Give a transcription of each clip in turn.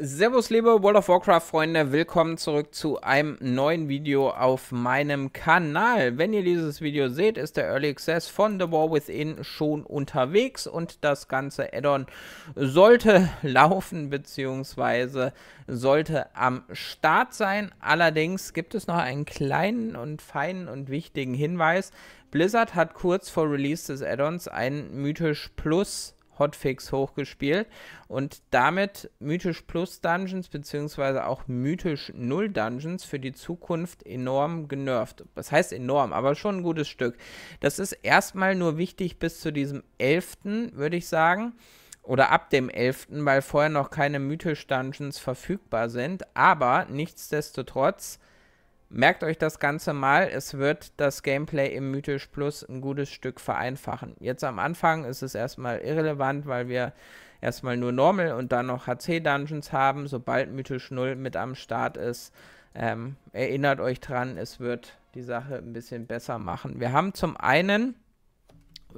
Servus liebe World of Warcraft Freunde, willkommen zurück zu einem neuen Video auf meinem Kanal. Wenn ihr dieses Video seht, ist der Early Access von The War Within schon unterwegs und das ganze Addon sollte laufen bzw. sollte am Start sein. Allerdings gibt es noch einen kleinen und feinen und wichtigen Hinweis. Blizzard hat kurz vor Release des Addons einen Mythisch Plus Hotfix hochgespielt und damit Mythisch Plus Dungeons bzw. auch Mythisch Null Dungeons für die Zukunft enorm genervt. Was heißt enorm, aber schon ein gutes Stück. Das ist erstmal nur wichtig bis zu diesem 11., würde ich sagen. Oder ab dem 11., weil vorher noch keine Mythisch Dungeons verfügbar sind. Aber nichtsdestotrotz Merkt euch das Ganze mal, es wird das Gameplay im Mythisch Plus ein gutes Stück vereinfachen. Jetzt am Anfang ist es erstmal irrelevant, weil wir erstmal nur Normal und dann noch HC-Dungeons haben. Sobald Mythisch 0 mit am Start ist, ähm, erinnert euch dran, es wird die Sache ein bisschen besser machen. Wir haben zum einen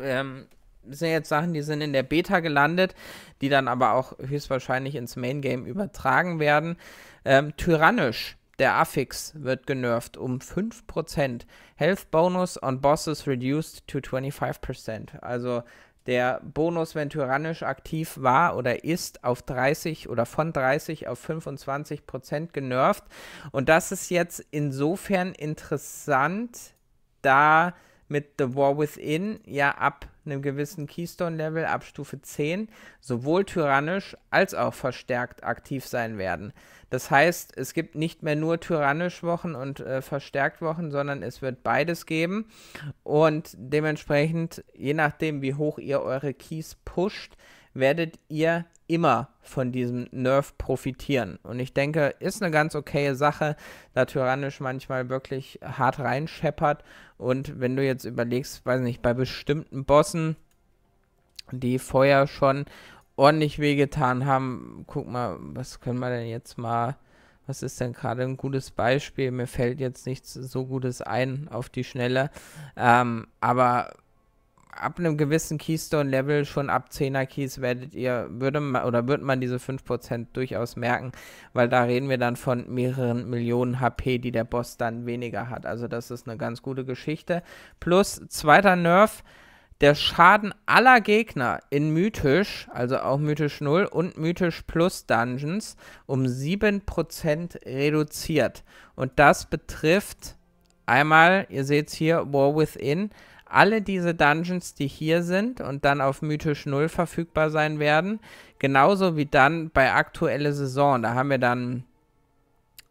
ähm, sind jetzt Sachen, die sind in der Beta gelandet, die dann aber auch höchstwahrscheinlich ins Main Game übertragen werden. Ähm, tyrannisch der Affix wird genervt um 5%. Health Bonus on Bosses reduced to 25%. Also der Bonus, wenn tyrannisch aktiv war oder ist, auf 30 oder von 30 auf 25 genervt. Und das ist jetzt insofern interessant, da mit The War Within ja ab einem gewissen Keystone-Level ab Stufe 10 sowohl tyrannisch als auch verstärkt aktiv sein werden. Das heißt, es gibt nicht mehr nur tyrannisch Wochen und äh, verstärkt Wochen, sondern es wird beides geben. Und dementsprechend, je nachdem, wie hoch ihr eure Keys pusht, werdet ihr immer von diesem Nerf profitieren. Und ich denke, ist eine ganz okaye Sache, da Tyrannisch manchmal wirklich hart reinscheppert. Und wenn du jetzt überlegst, weiß nicht, bei bestimmten Bossen, die vorher schon ordentlich wehgetan haben, guck mal, was können wir denn jetzt mal was ist denn gerade ein gutes Beispiel? Mir fällt jetzt nichts so Gutes ein auf die Schnelle. Ähm, aber ab einem gewissen Keystone-Level, schon ab 10er Keys, werdet ihr, würde man, oder wird man diese 5% durchaus merken, weil da reden wir dann von mehreren Millionen HP, die der Boss dann weniger hat. Also das ist eine ganz gute Geschichte. Plus, zweiter Nerf, der Schaden aller Gegner in Mythisch, also auch Mythisch 0 und Mythisch Plus Dungeons, um 7% reduziert. Und das betrifft einmal, ihr seht es hier, War Within, alle diese Dungeons, die hier sind und dann auf Mythisch 0 verfügbar sein werden, genauso wie dann bei aktuelle Saison. Da haben wir dann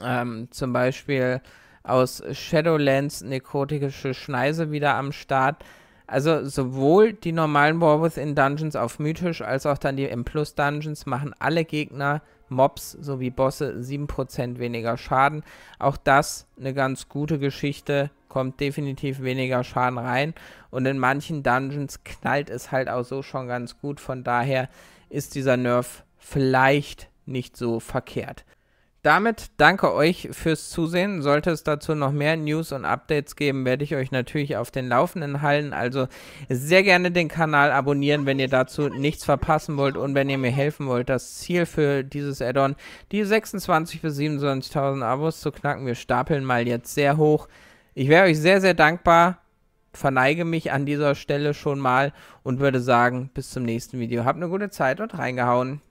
ähm, zum Beispiel aus Shadowlands nekrotische Schneise wieder am Start. Also sowohl die normalen War Within Dungeons auf Mythisch als auch dann die M Plus Dungeons machen alle Gegner, Mobs sowie Bosse 7% weniger Schaden. Auch das eine ganz gute Geschichte, kommt definitiv weniger Schaden rein. Und in manchen Dungeons knallt es halt auch so schon ganz gut. Von daher ist dieser Nerf vielleicht nicht so verkehrt. Damit danke euch fürs Zusehen. Sollte es dazu noch mehr News und Updates geben, werde ich euch natürlich auf den Laufenden halten. Also sehr gerne den Kanal abonnieren, wenn ihr dazu nichts verpassen wollt und wenn ihr mir helfen wollt, das Ziel für dieses Add-on, die 26.000 bis 27.000 Abos zu knacken. Wir stapeln mal jetzt sehr hoch. Ich wäre euch sehr, sehr dankbar. Verneige mich an dieser Stelle schon mal und würde sagen, bis zum nächsten Video. Habt eine gute Zeit und reingehauen.